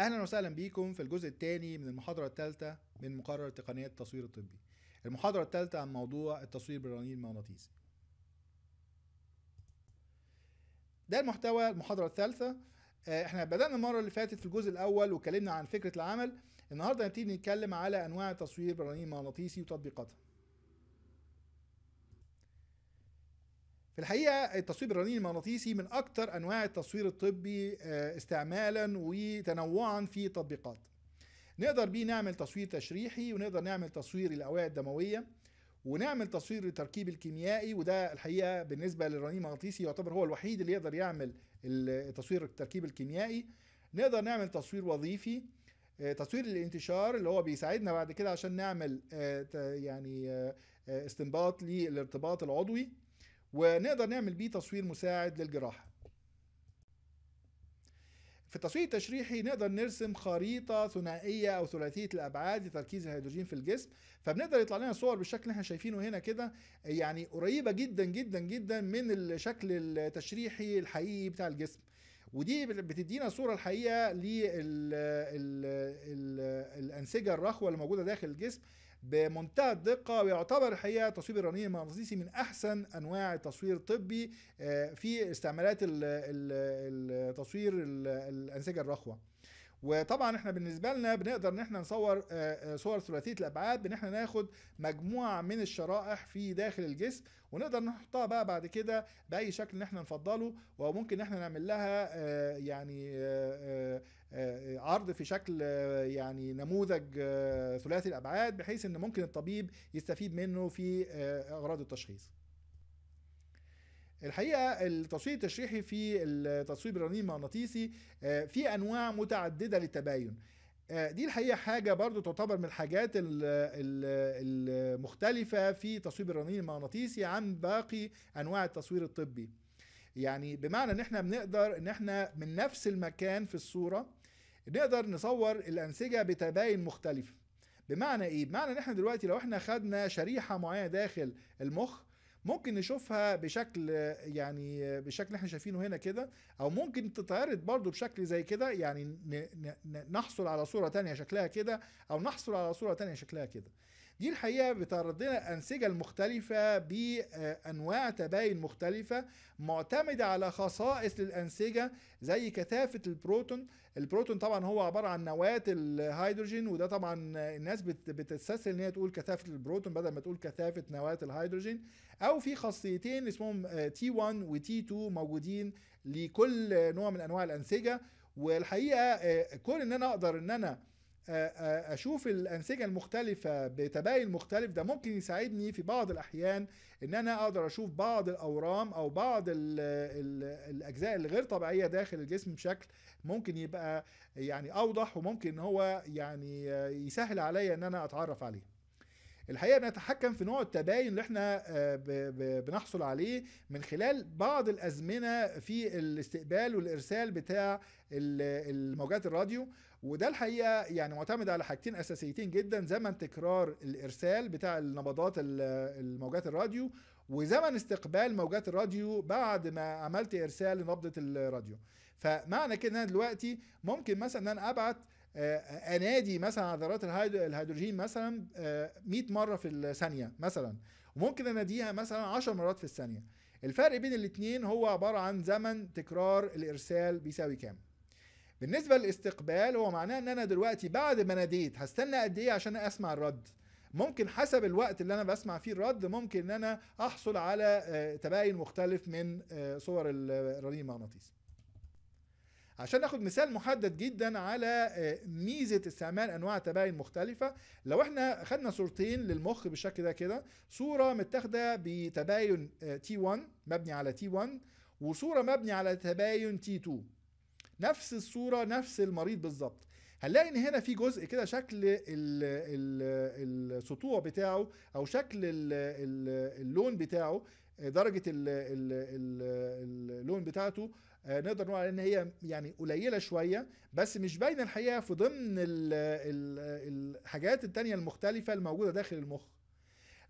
اهلا وسهلا بيكم في الجزء الثاني من المحاضره الثالثه من مقرر تقنيات التصوير الطبي المحاضره الثالثه عن موضوع التصوير بالرنين المغناطيسي ده المحتوى المحاضره الثالثه آه، احنا بدانا المره اللي فاتت في الجزء الاول واتكلمنا عن فكره العمل النهارده هنبتدي نتكلم على انواع التصوير بالرنين المغناطيسي وتطبيقاتها في الحقيقه التصوير بالرنين المغناطيسي من اكثر انواع التصوير الطبي آه، استعمالا وتنوعا في تطبيقات نقدر بيه نعمل تصوير تشريحي ونقدر نعمل تصوير الاوعيه الدمويه ونعمل تصوير للتركيب الكيميائي وده الحقيقه بالنسبه للرنين المغناطيسي يعتبر هو الوحيد اللي يقدر يعمل التصوير التركيب الكيميائي نقدر نعمل تصوير وظيفي آه، تصوير الانتشار اللي هو بيساعدنا بعد كده عشان نعمل آه، يعني استنباط للارتباط العضوي ونقدر نعمل بيه تصوير مساعد للجراحة في التصوير التشريحي نقدر نرسم خريطة ثنائية أو ثلاثية الأبعاد لتركيز الهيدروجين في الجسم فبنقدر يطلع لنا صور بالشكل اللي احنا شايفينه هنا كده يعني قريبة جدا جدا جدا من الشكل التشريحي الحقيقي بتاع الجسم ودي بتدينا صوره الحقيقه للانسجه الرخوه اللي موجوده داخل الجسم بمنتهى الدقة ويعتبر الحقيقة تصوير الرنين المغناطيسي من أحسن أنواع التصوير الطبي آه، في استعمالات التصوير الأنسجة الرخوة وطبعا احنا بالنسبه لنا بنقدر ان احنا نصور آه، آه، صور ثلاثيه الابعاد بان احنا ناخد مجموعه من الشرائح في داخل الجسم ونقدر نحطها بقى بعد كده باي شكل ان احنا نفضله وممكن ان احنا نعمل لها آه، يعني عرض في شكل يعني نموذج ثلاثي الابعاد بحيث ان ممكن الطبيب يستفيد منه في اغراض التشخيص الحقيقه التصوير التشريحي في التصوير الرنين المغناطيسي آه، في انواع متعدده للتباين آه، دي الحقيقه حاجه برضو تعتبر من الحاجات المختلفه في تصوير الرنين المغناطيسي عن باقي انواع التصوير الطبي يعني بمعنى ان احنا بنقدر ان احنا من نفس المكان في الصوره نقدر نصور الانسجه بتباين مختلفه بمعنى ايه بمعنى ان احنا دلوقتي لو احنا خدنا شريحه معينه داخل المخ ممكن نشوفها بشكل يعني بشكل احنا شايفينه هنا كده او ممكن تتعرض برضو بشكل زي كده يعني نحصل على صورة تانية شكلها كده او نحصل على صورة تانية شكلها كده دي الحقيقة بتعرض لنا أنسجة المختلفة بأنواع تباين مختلفة معتمدة على خصائص للأنسجة زي كثافة البروتون البروتون طبعا هو عبارة عن نواة الهيدروجين وده طبعا الناس بتستسهل ان هي تقول كثافة البروتون بدل ما تقول كثافة نواة الهيدروجين أو في خاصيتين اسمهم آه، T1 و T2 موجودين لكل نوع من أنواع الأنسجة والحقيقة آه، كون ان انا اقدر ان انا آه، آه، اشوف الانسجه المختلفه بتباين مختلف ده ممكن يساعدني في بعض الاحيان ان انا اقدر اشوف بعض الاورام او بعض الـ الـ الاجزاء الغير طبيعيه داخل الجسم بشكل ممكن يبقى يعني اوضح وممكن هو يعني يسهل عليا ان انا اتعرف عليه الحقيقه بنتحكم في نوع التباين اللي احنا آه، بنحصل عليه من خلال بعض الازمنه في الاستقبال والارسال بتاع الموجات الراديو وده الحقيقه يعني معتمد على حاجتين اساسيتين جدا زمن تكرار الارسال بتاع النبضات الموجات الراديو وزمن استقبال موجات الراديو بعد ما عملت ارسال لنبضه الراديو فمعنى كده ان انا دلوقتي ممكن مثلا ان انا ابعت آه، آه، انادي مثلا على ذرات الهيدروجين مثلا 100 آه، مره في الثانيه مثلا وممكن اناديها مثلا 10 مرات في الثانيه الفرق بين الاثنين هو عباره عن زمن تكرار الارسال بيساوي كام بالنسبه للاستقبال هو معناه ان انا دلوقتي بعد ما ناديت هستنى قد ايه عشان اسمع الرد ممكن حسب الوقت اللي انا بسمع فيه الرد ممكن ان انا احصل على آه، تباين مختلف من آه، صور الرنين المغناطيسي عشان ناخد مثال محدد جدا على آه، ميزه استعمال انواع تباين مختلفه لو احنا خدنا صورتين للمخ بالشكل ده كده صوره متاخده بتباين تي 1 مبني على تي 1 وصوره مبني على تباين تي 2 نفس الصوره نفس المريض بالظبط هنلاقي ان هنا في جزء كده شكل السطوع بتاعه او شكل اللون بتاعه درجه اللون بتاعته آه، نقدر نقول ان هي يعني قليله شويه بس مش باينه الحقيقه في ضمن الحاجات التانية المختلفه الموجوده داخل المخ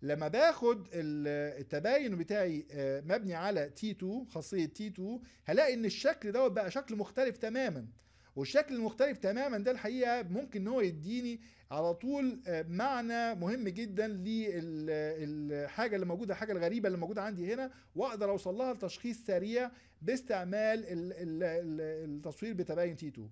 لما باخد التباين بتاعي آه، مبني على T2 خاصية T2 هلاقي ان الشكل دوت بقى شكل مختلف تماما والشكل المختلف تماما ده الحقيقه ممكن ان هو يديني على طول آه، معنى مهم جدا للحاجه اللي موجوده الحاجه الغريبه اللي موجوده عندي هنا واقدر اوصل لها لتشخيص سريع باستعمال التصوير بتباين تي 2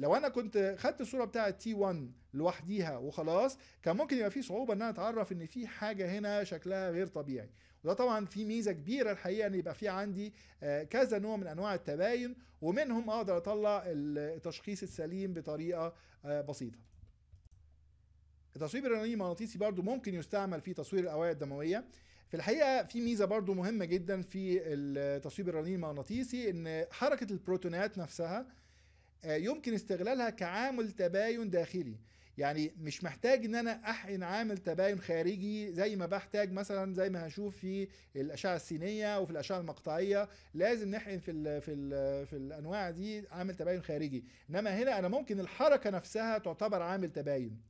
لو انا كنت خدت الصوره بتاعه تي 1 لوحديها وخلاص كان ممكن يبقى في صعوبه ان انا اتعرف ان في حاجه هنا شكلها غير طبيعي وده طبعا في ميزه كبيره الحقيقه ان يبقى في عندي آه، كذا نوع من انواع التباين ومنهم اقدر اطلع التشخيص السليم بطريقه آه، بسيطه التصوير الرنين المغناطيسي برضو ممكن يستعمل في تصوير الاوعيه الدمويه في الحقيقه في ميزه برضو مهمه جدا في التصوير الرنين المغناطيسي ان حركه البروتونات نفسها آه، يمكن استغلالها كعامل تباين داخلي يعني مش محتاج ان انا احقن عامل تباين خارجي زي ما بحتاج مثلا زي ما هنشوف في الاشعه السينيه وفي الاشعه المقطعيه لازم نحقن في الـ في الـ في الانواع دي عامل تباين خارجي انما هنا انا ممكن الحركه نفسها تعتبر عامل تباين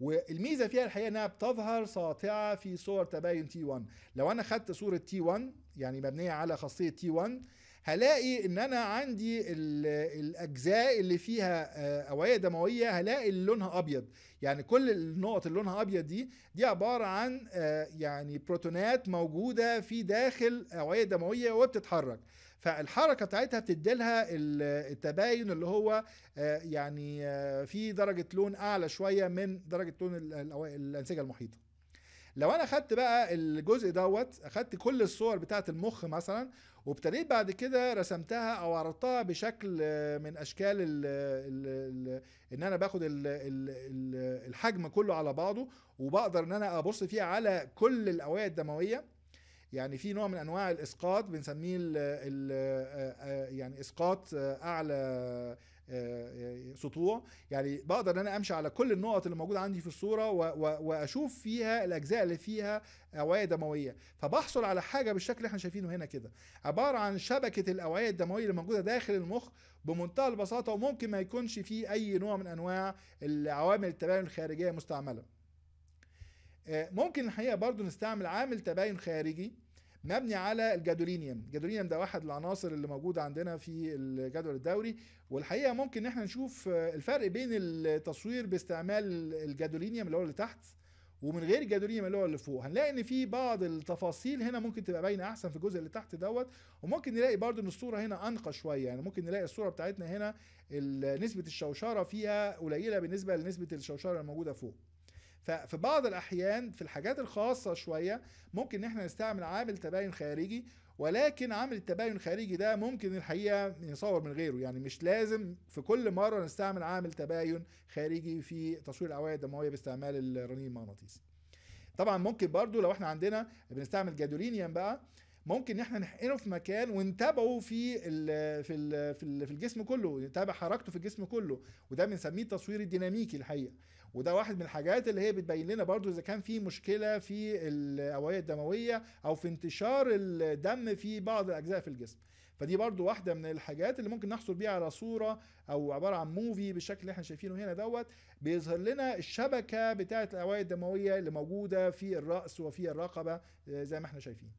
والميزه فيها الحقيقه انها بتظهر ساطعه في صور تباين تي 1 لو انا خدت صوره تي 1 يعني مبنيه على خاصيه تي 1 هلاقي ان انا عندي الاجزاء اللي فيها آه، اوعيه دمويه هلاقي لونها ابيض يعني كل النقط اللي لونها ابيض دي دي عباره عن آه، يعني بروتونات موجوده في داخل اوعيه دمويه وبتتحرك فالحركه بتاعتها بتديلها التباين اللي هو آه، يعني في درجه لون اعلى شويه من درجه لون الانسجه المحيطه لو انا اخدت بقى الجزء دوت اخدت كل الصور بتاعه المخ مثلا وابتديت بعد كده رسمتها او عرضتها بشكل من اشكال الـ الـ الـ ان انا باخد الـ الـ الحجم كله على بعضه وبقدر ان انا ابص فيه على كل الاوعيه الدمويه يعني في نوع من انواع الاسقاط بنسميه الـ الـ آه، آه، يعني اسقاط اعلى سطوع يعني بقدر ان انا امشي على كل النقط اللي موجوده عندي في الصوره واشوف فيها الاجزاء اللي فيها اوعيه دمويه فبحصل على حاجه بالشكل اللي احنا شايفينه هنا كده عباره عن شبكه الاوعيه الدمويه اللي موجوده داخل المخ بمنتهى البساطه وممكن ما يكونش فيه اي نوع من انواع العوامل التباين الخارجيه مستعمله آه، ممكن الحقيقه برضو نستعمل عامل تباين خارجي مبني على الجادولينيوم الجادولينيوم ده واحد العناصر اللي موجوده عندنا في الجدول الدوري والحقيقه ممكن ان احنا نشوف آه، الفرق بين التصوير باستعمال الجادولينيوم اللي هو اللي تحت ومن غير الجادولينيوم اللي هو اللي فوق هنلاقي ان في بعض التفاصيل هنا ممكن تبقى باينه احسن في الجزء اللي تحت دوت وممكن نلاقي برضو ان الصوره هنا انقى شويه يعني ممكن نلاقي الصوره بتاعتنا هنا نسبه الشوشره فيها قليله بالنسبه لنسبه الشوشره الموجوده فوق ففي بعض الأحيان في الحاجات الخاصة شوية ممكن إن احنا نستعمل عامل تباين خارجي ولكن عامل التباين الخارجي ده ممكن الحقيقة نصور من غيره يعني مش لازم في كل مرة نستعمل عامل تباين خارجي في تصوير الأوعية الدموية باستعمال الرنين المغناطيسي طبعا ممكن برضو لو احنا عندنا بنستعمل جادولينيوم بقى ممكن ان احنا نحقنه في مكان ونتابعه في الـ في الـ في, الـ في الجسم كله نتابع حركته في الجسم كله وده بنسميه التصوير الديناميكي الحقيقه وده واحد من الحاجات اللي هي بتبين لنا برضو اذا كان في مشكله في الاوعيه الدمويه او في انتشار الدم في بعض الاجزاء في الجسم فدي برضو واحده من الحاجات اللي ممكن نحصل بيها على صوره او عباره عن موفي بالشكل اللي احنا شايفينه هنا دوت بيظهر لنا الشبكه بتاعه الاوعيه الدمويه اللي موجوده في الراس وفي الرقبه آه، زي ما احنا شايفين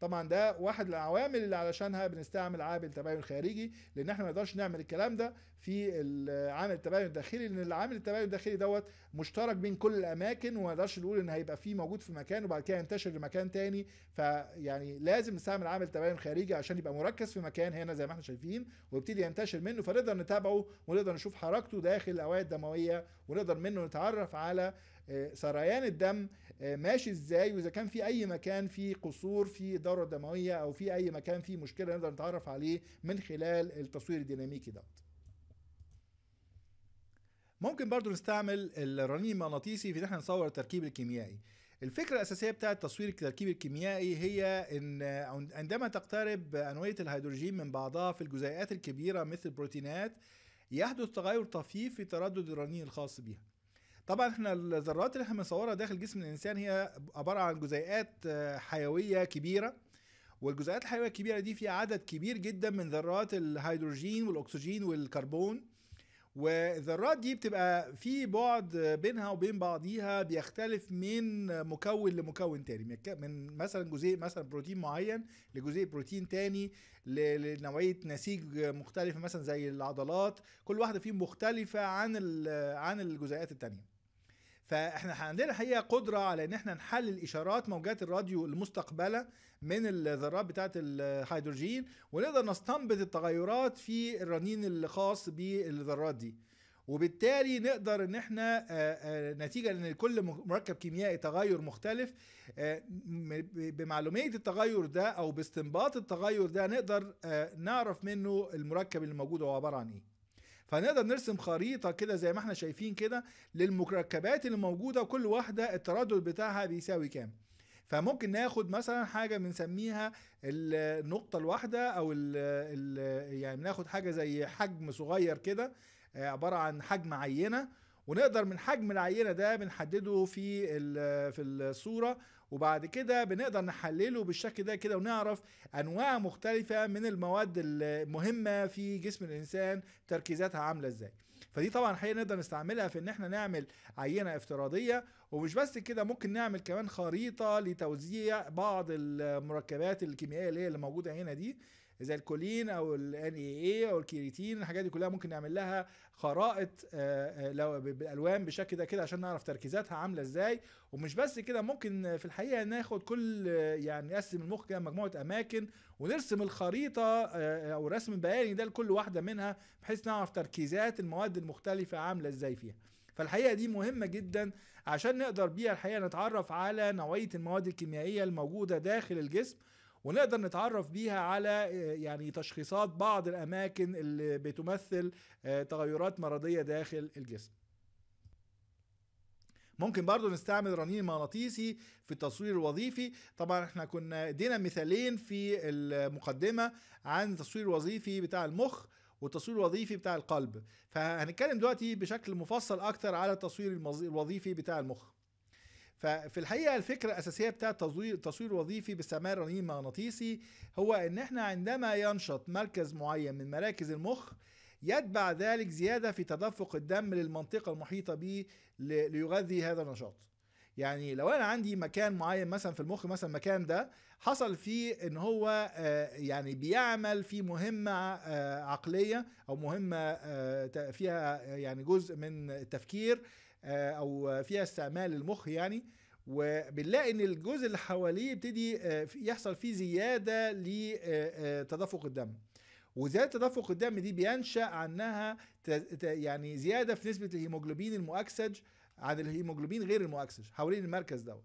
طبعا ده واحد العوامل اللي علشانها بنستعمل عامل تباين خارجي لان احنا ما نقدرش نعمل الكلام ده في العامل التباين الداخلي لان العامل التباين الداخلي دوت مشترك بين كل الاماكن وما نقدرش نقول ان هيبقى فيه موجود في مكان وبعد كده ينتشر لمكان تاني فيعني لازم نستعمل عامل تباين خارجي عشان يبقى مركز في مكان هنا زي ما احنا شايفين ويبتدي ينتشر منه فنقدر نتابعه ونقدر نشوف حركته داخل الاوعيه الدمويه ونقدر منه نتعرف على آه، سريان الدم آه، ماشي ازاي واذا كان في اي مكان في قصور في الدوره الدمويه او في اي مكان في مشكله نقدر نتعرف عليه من خلال التصوير الديناميكي دوت ممكن برضو نستعمل الرنين المغناطيسي في ان احنا نصور التركيب الكيميائي الفكرة الأساسية بتاعة تصوير التركيب الكيميائي هي إن عندما تقترب أنوية الهيدروجين من بعضها في الجزيئات الكبيرة مثل البروتينات يحدث تغير طفيف في تردد الرنين الخاص بها طبعا احنا الذرات اللي احنا بنصورها داخل جسم الانسان هي عباره عن جزيئات آه، حيويه كبيره والجزيئات الحيويه الكبيره دي فيها عدد كبير جدا من ذرات الهيدروجين والاكسجين والكربون والذرات دي بتبقى في بعد بينها وبين بعضيها بيختلف من مكون لمكون تاني من مثلا جزيء مثلا بروتين معين لجزيء بروتين تاني لنوعيه نسيج مختلفه مثلا زي العضلات كل واحده فيهم مختلفه عن عن الجزيئات التانيه فاحنا عندنا الحقيقه قدره على ان احنا نحلل اشارات موجات الراديو المستقبله من الذرات بتاعه الهيدروجين ونقدر نستنبط التغيرات في الرنين الخاص بالذرات دي وبالتالي نقدر ان احنا آه، آه، نتيجه ان كل مركب كيميائي تغير مختلف آه، بمعلوميه التغير ده او باستنباط التغير ده نقدر نعرف منه المركب اللي موجود هو عباره عن ايه فنقدر نرسم خريطه كده زي ما احنا شايفين كده للمركبات اللي موجوده كل واحده التردد بتاعها بيساوي كام فممكن ناخد مثلا حاجه بنسميها النقطه الواحده او الـ الـ يعني ناخد حاجه زي حجم صغير كده عباره عن حجم عينه ونقدر من حجم العينه ده بنحدده في في الصوره وبعد كده بنقدر نحلله بالشكل ده كده ونعرف انواع مختلفه من المواد المهمه في جسم الانسان تركيزاتها عامله ازاي فدي طبعا حقيقه نقدر نستعملها في ان احنا نعمل عينه افتراضيه ومش بس كده ممكن نعمل كمان خريطه لتوزيع بعض المركبات الكيميائيه اللي هي اللي موجوده هنا دي زي الكولين او الان اي اي او الكيريتين الحاجات دي كلها ممكن نعمل لها خرائط آه، آه، لو بالالوان بشكل ده كده عشان نعرف تركيزاتها عامله ازاي ومش بس كده ممكن في الحقيقه ناخد كل يعني نقسم المخ كده مجموعه اماكن ونرسم الخريطه آه، او رسم البياني ده لكل واحده منها بحيث نعرف تركيزات المواد المختلفه عامله ازاي فيها فالحقيقه دي مهمه جدا عشان نقدر بيها الحقيقه نتعرف على نوعيه المواد الكيميائيه الموجوده داخل الجسم ونقدر نتعرف بيها على آه، يعني تشخيصات بعض الاماكن اللي بتمثل آه، تغيرات مرضيه داخل الجسم ممكن برضو نستعمل رنين مغناطيسي في التصوير الوظيفي طبعا احنا كنا ادينا مثالين في المقدمه عن التصوير الوظيفي بتاع المخ والتصوير الوظيفي بتاع القلب فهنتكلم دلوقتي بشكل مفصل اكتر على التصوير الوظيفي بتاع المخ ففي الحقيقه الفكره الاساسيه بتاع التصوير الوظيفي باستعمال رنين مغناطيسي هو ان احنا عندما ينشط مركز معين من مراكز المخ يتبع ذلك زياده في تدفق الدم للمنطقه المحيطه به ليغذي هذا النشاط يعني لو انا عندي مكان معين مثلا في المخ مثلا المكان ده حصل فيه ان هو آه، يعني بيعمل في مهمه آه، عقليه او مهمه آه، فيها يعني جزء من التفكير آه، او فيها استعمال المخ يعني وبنلاقي ان الجزء اللي حواليه يبتدي آه، يحصل فيه زياده لتدفق آه، الدم وزياده تدفق الدم دي بينشا عنها يعني زياده في نسبه الهيموجلوبين المؤكسج عن الهيموجلوبين غير المؤكسج حوالين المركز دوت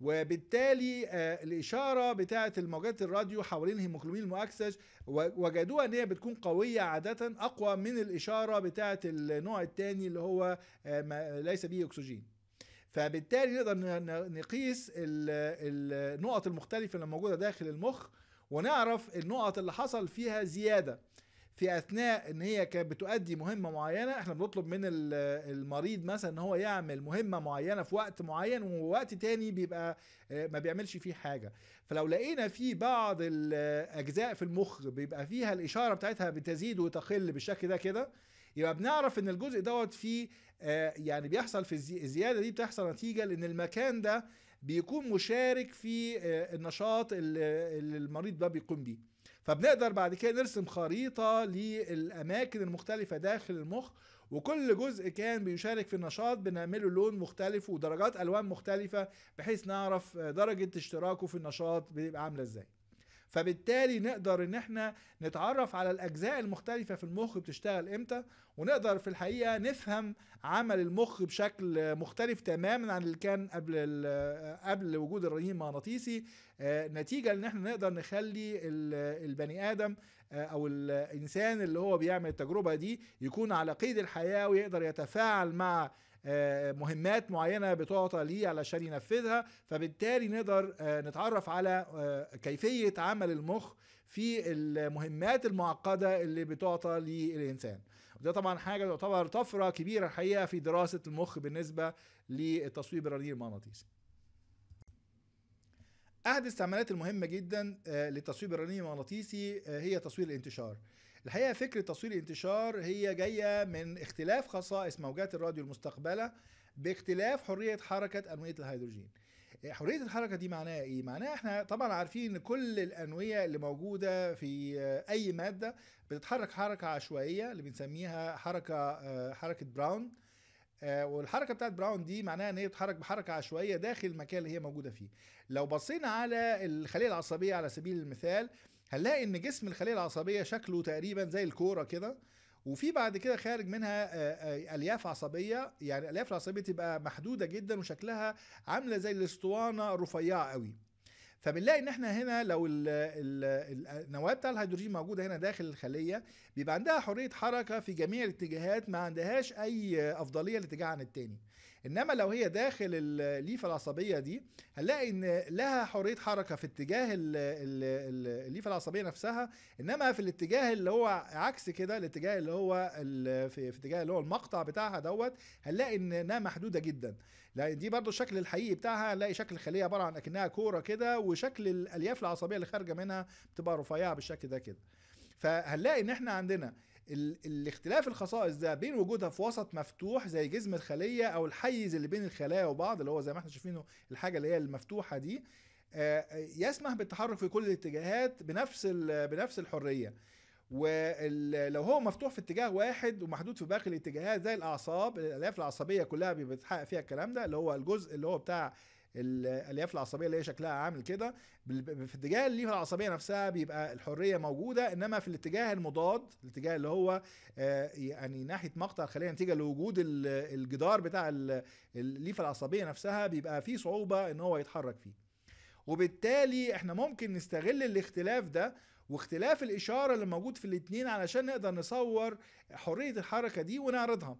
وبالتالي آه، الإشارة بتاعة الموجات الراديو حوالين الهيموكلوبين المؤكسج وجدوها إن هي بتكون قوية عادة أقوى من الإشارة بتاعة النوع الثاني اللي هو آه، ليس به أكسجين فبالتالي نقدر نقيس النقط المختلفة اللي موجودة داخل المخ ونعرف النقط اللي حصل فيها زيادة في اثناء ان هي كانت بتؤدي مهمه معينه احنا بنطلب من المريض مثلا ان هو يعمل مهمه معينه في وقت معين ووقت تاني بيبقى آه، ما بيعملش فيه حاجه فلو لقينا في بعض الاجزاء في المخ بيبقى فيها الاشاره بتاعتها بتزيد وتقل بالشكل ده كده يبقى بنعرف ان الجزء دوت فيه آه، يعني بيحصل في الزياده دي بتحصل نتيجه لان المكان ده بيكون مشارك في آه، النشاط اللي المريض ده بيقوم بيه فبنقدر بعد كده نرسم خريطة للأماكن المختلفة داخل المخ وكل جزء كان بيشارك في النشاط بنعمله لون مختلف ودرجات ألوان مختلفة بحيث نعرف درجة اشتراكه في النشاط بيبقى عاملة ازاي فبالتالي نقدر ان احنا نتعرف على الاجزاء المختلفه في المخ بتشتغل امتى ونقدر في الحقيقه نفهم عمل المخ بشكل مختلف تماما عن اللي كان قبل آه، قبل وجود الرنين المغناطيسي آه، نتيجه ان احنا نقدر نخلي البني ادم آه، او الانسان اللي هو بيعمل التجربه دي يكون على قيد الحياه ويقدر يتفاعل مع آه، آه، مهمات معينه بتعطى ليه علشان ينفذها فبالتالي نقدر آه، نتعرف على كيفيه عمل المخ في المهمات المعقده اللي بتعطى للانسان وده طبعا حاجه تعتبر طفره كبيره الحقيقه في دراسه المخ بالنسبه للتصوير بالرنين المغناطيسي احد الاستعمالات المهمه جدا للتصوير بالرنين المغناطيسي هي تصوير الانتشار الحقيقه فكره تصوير الانتشار هي جايه من اختلاف خصائص موجات الراديو المستقبله باختلاف حريه حركه انويه الهيدروجين إيه، حريه الحركه دي معناها ايه معناها احنا طبعا عارفين ان كل الانويه اللي موجوده في آه، اي ماده بتتحرك حركه عشوائيه اللي بنسميها حركه آه، حركه براون آه، والحركه بتاعت براون دي معناها ان هي بتتحرك بحركه عشوائيه داخل المكان اللي هي موجوده فيه لو بصينا على الخليه العصبيه على سبيل المثال هنلاقي ان جسم الخليه العصبيه شكله تقريبا زي الكوره كده وفي بعد كده خارج منها آه، آه، الياف عصبيه يعني الالياف العصبيه تبقى محدوده جدا وشكلها عامله زي الاسطوانه رفيعه قوي فبنلاقي ان احنا هنا لو النواه بتاع الهيدروجين موجوده هنا داخل الخليه بيبقى عندها حريه حركه في جميع الاتجاهات ما عندهاش اي افضليه لاتجاه عن التاني انما لو هي داخل الليفه العصبيه دي هنلاقي ان لها حريه حركه في اتجاه الليفه العصبيه نفسها انما في الاتجاه اللي هو عكس كده الاتجاه اللي هو في اتجاه اللي هو المقطع بتاعها دوت هنلاقي انها محدوده جدا لان دي برضو الشكل الحقيقي بتاعها هنلاقي شكل الخليه عباره عن اكنها كوره كده وشكل الالياف العصبيه اللي خارجه منها بتبقى رفيعه بالشكل ده كده فهنلاقي ان احنا عندنا الاختلاف الخصائص ده بين وجودها في وسط مفتوح زي جزم الخليه او الحيز اللي بين الخلايا وبعض اللي هو زي ما احنا شايفينه الحاجه اللي هي المفتوحه دي آه، آه، يسمح بالتحرك في كل الاتجاهات بنفس بنفس الحريه ولو هو مفتوح في اتجاه واحد ومحدود في باقي الاتجاهات زي الاعصاب الالياف العصبيه كلها بيتحقق فيها الكلام ده اللي هو الجزء اللي هو بتاع الالياف العصبيه اللي هي شكلها عامل كده في اتجاه الالياف العصبيه نفسها بيبقى الحريه موجوده انما في الاتجاه المضاد الاتجاه اللي هو آه، يعني ناحيه مقطع الخليه نتيجه لوجود الجدار بتاع الليفه العصبيه نفسها بيبقى في صعوبه ان هو يتحرك فيه وبالتالي احنا ممكن نستغل الاختلاف ده واختلاف الاشاره اللي موجود في الاثنين علشان نقدر نصور حريه الحركه دي ونعرضها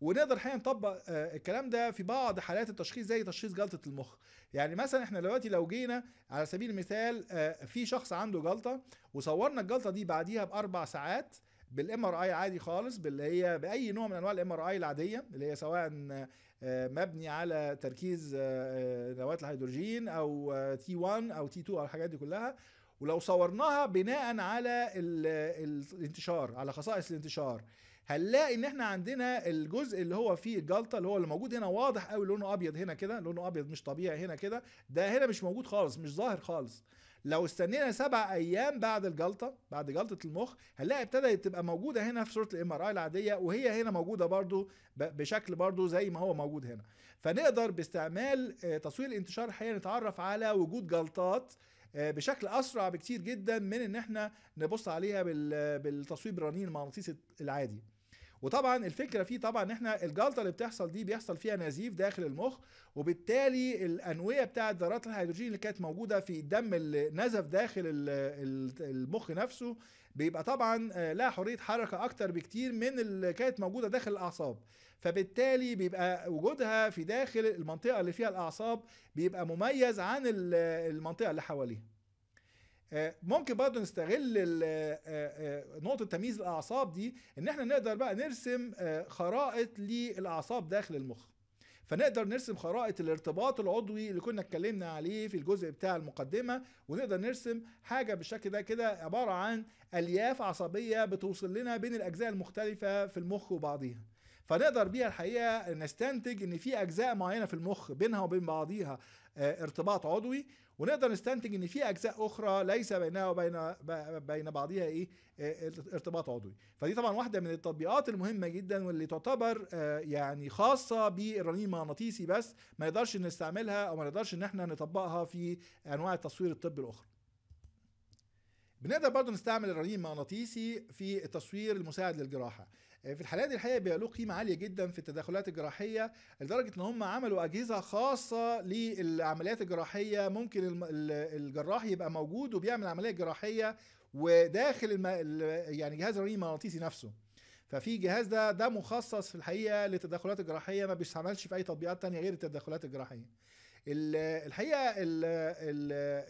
ونقدر حقيقه نطبق آه، الكلام ده في بعض حالات التشخيص زي تشخيص جلطه المخ يعني مثلا احنا دلوقتي لو جينا على سبيل المثال آه، في شخص عنده جلطه وصورنا الجلطه دي بعديها باربع ساعات بالام ار اي عادي خالص باللي هي باي نوع من انواع الام ار اي العاديه اللي هي سواء آه، مبني على تركيز نواه الهيدروجين او تي 1 او تي 2 او الحاجات دي كلها ولو صورناها بناء على الانتشار على خصائص الانتشار هنلاقي ان احنا عندنا الجزء اللي هو فيه الجلطه اللي هو اللي موجود هنا واضح قوي لونه ابيض هنا كده لونه ابيض مش طبيعي هنا كده ده هنا مش موجود خالص مش ظاهر خالص لو استنينا سبع ايام بعد الجلطه بعد جلطه المخ هنلاقي ابتدت تبقى موجوده هنا في صوره الام ار اي العاديه وهي هنا موجوده برضو بشكل برضو زي ما هو موجود هنا فنقدر باستعمال آه، تصوير الانتشار الحقيقي نتعرف على وجود جلطات آه، بشكل اسرع بكتير جدا من ان احنا نبص عليها بالتصوير بالرنين المغناطيسي العادي وطبعا الفكره فيه طبعا ان احنا الجلطه اللي بتحصل دي بيحصل فيها نزيف داخل المخ وبالتالي الانويه بتاعه ذرات الهيدروجين اللي كانت موجوده في الدم اللي نزف داخل المخ نفسه بيبقى طبعا آه، لها حريه حركه اكتر بكتير من اللي كانت موجوده داخل الاعصاب فبالتالي بيبقى وجودها في داخل المنطقه اللي فيها الاعصاب بيبقى مميز عن المنطقه اللي حواليها آه، ممكن برضه نستغل آه، آه، نقطه تمييز الاعصاب دي ان احنا نقدر بقى نرسم خرائط للاعصاب داخل المخ فنقدر نرسم خرائط الارتباط العضوي اللي كنا اتكلمنا عليه في الجزء بتاع المقدمه ونقدر نرسم حاجه بالشكل ده كده عباره عن الياف عصبيه بتوصل لنا بين الاجزاء المختلفه في المخ وبعضيها فنقدر بيها الحقيقه نستنتج ان في اجزاء معينه في المخ بينها وبين بعضيها آه، ارتباط عضوي ونقدر نستنتج ان في اجزاء اخرى ليس بينها وبين بين بعضها ايه آه، ارتباط عضوي فدي طبعا واحده من التطبيقات المهمه جدا واللي تعتبر آه، يعني خاصه بالرنين المغناطيسي بس ما نقدرش نستعملها او ما نقدرش ان احنا نطبقها في انواع التصوير الطبي الاخرى بنقدر برضه نستعمل الرنين المغناطيسي في التصوير المساعد للجراحه آه، في الحالات دي الحقيقه بيبقى له قيمه عاليه جدا في التدخلات الجراحيه لدرجه ان هم عملوا اجهزه خاصه للعمليات الجراحيه ممكن الجراح يبقى موجود وبيعمل عمليه جراحيه وداخل الم... يعني جهاز الرنين المغناطيسي نفسه ففي جهاز ده ده مخصص في الحقيقه للتدخلات الجراحيه ما بيستعملش في اي تطبيقات تانية غير التدخلات الجراحيه الحقيقه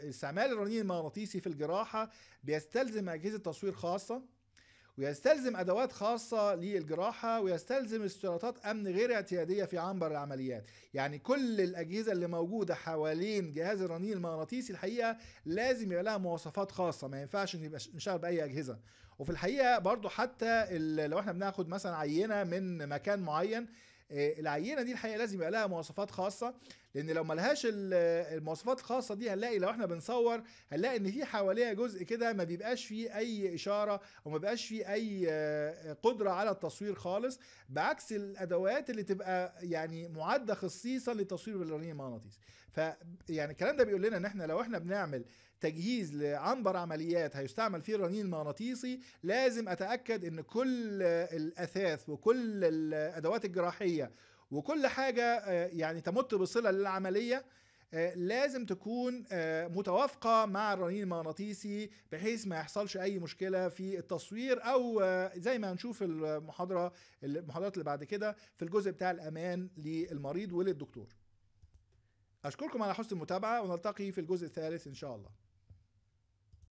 استعمال الرنين المغناطيسي في الجراحه بيستلزم اجهزه تصوير خاصه ويستلزم ادوات خاصه للجراحه ويستلزم اشتراطات امن غير اعتياديه في عنبر العمليات يعني كل الاجهزه اللي موجوده حوالين جهاز الرنين المغناطيسي الحقيقه لازم يبقى لها مواصفات خاصه ما ينفعش يبقى نشتغل باي اجهزه وفي الحقيقه برضو حتى لو احنا بناخد مثلا عينه من مكان معين آه، العينه دي الحقيقه لازم يبقى لها مواصفات خاصه لان لو ملهاش المواصفات الخاصه دي هنلاقي لو احنا بنصور هنلاقي ان في حواليها جزء كده ما بيبقاش فيه اي اشاره او ما بيبقاش فيه اي آه، قدره على التصوير خالص بعكس الادوات اللي تبقى يعني معده خصيصا للتصوير بالرنين المغناطيسي فيعني الكلام ده بيقول لنا ان احنا لو احنا بنعمل تجهيز لعنبر عمليات هيستعمل فيه الرنين المغناطيسي لازم اتاكد ان كل الاثاث وكل الادوات الجراحيه وكل حاجه آه، يعني تمت بصله للعمليه آه، لازم تكون آه، متوافقة مع الرنين المغناطيسي بحيث ما يحصلش أي مشكلة في التصوير أو زي ما هنشوف المحاضرة المحاضرات اللي بعد كده في الجزء بتاع الأمان للمريض وللدكتور أشكركم على حسن المتابعة ونلتقي في الجزء الثالث إن شاء الله